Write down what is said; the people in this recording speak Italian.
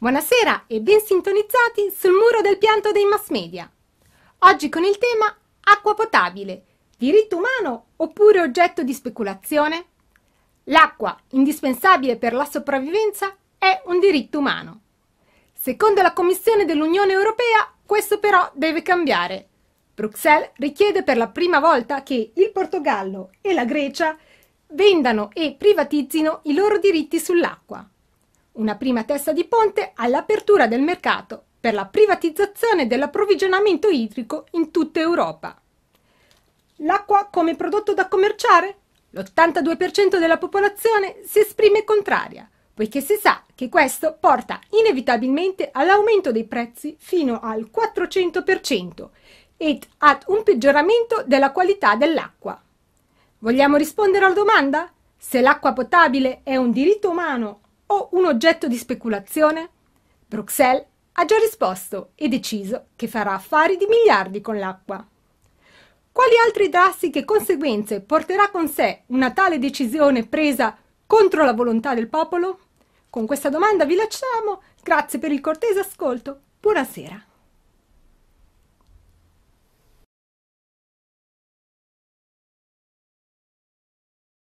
Buonasera e ben sintonizzati sul muro del pianto dei mass media. Oggi con il tema acqua potabile, diritto umano oppure oggetto di speculazione? L'acqua, indispensabile per la sopravvivenza, è un diritto umano. Secondo la Commissione dell'Unione Europea, questo però deve cambiare. Bruxelles richiede per la prima volta che il Portogallo e la Grecia vendano e privatizzino i loro diritti sull'acqua una prima testa di ponte all'apertura del mercato per la privatizzazione dell'approvvigionamento idrico in tutta Europa. L'acqua come prodotto da commerciare? L'82% della popolazione si esprime contraria, poiché si sa che questo porta inevitabilmente all'aumento dei prezzi fino al 400% ed ad un peggioramento della qualità dell'acqua. Vogliamo rispondere alla domanda? Se l'acqua potabile è un diritto umano o un oggetto di speculazione? Bruxelles ha già risposto e deciso che farà affari di miliardi con l'acqua. Quali altre drastiche conseguenze porterà con sé una tale decisione presa contro la volontà del popolo? Con questa domanda vi lasciamo, grazie per il cortese ascolto, buonasera.